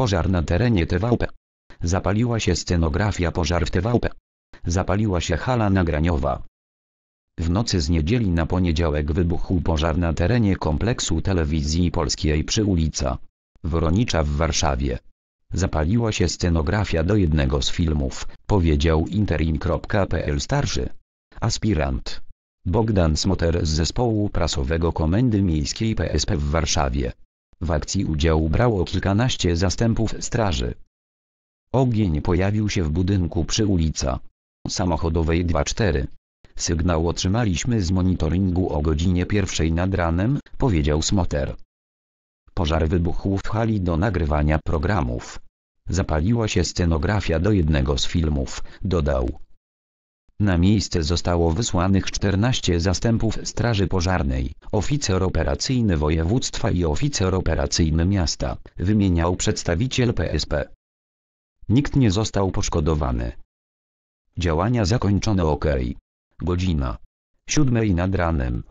Pożar na terenie TVP. Zapaliła się scenografia pożar w TVP. Zapaliła się hala nagraniowa. W nocy z niedzieli na poniedziałek wybuchł pożar na terenie kompleksu telewizji polskiej przy ulica Woronicza w Warszawie. Zapaliła się scenografia do jednego z filmów, powiedział interim.pl starszy aspirant Bogdan Smoter z zespołu prasowego Komendy Miejskiej PSP w Warszawie. W akcji udział brało kilkanaście zastępów straży. Ogień pojawił się w budynku przy ulica samochodowej 24. Sygnał otrzymaliśmy z monitoringu o godzinie pierwszej nad ranem, powiedział Smoter. Pożar wybuchł w hali do nagrywania programów. Zapaliła się scenografia do jednego z filmów, dodał. Na miejsce zostało wysłanych 14 zastępów Straży Pożarnej, oficer operacyjny województwa i oficer operacyjny miasta, wymieniał przedstawiciel PSP. Nikt nie został poszkodowany. Działania zakończone ok. Godzina 7 nad ranem.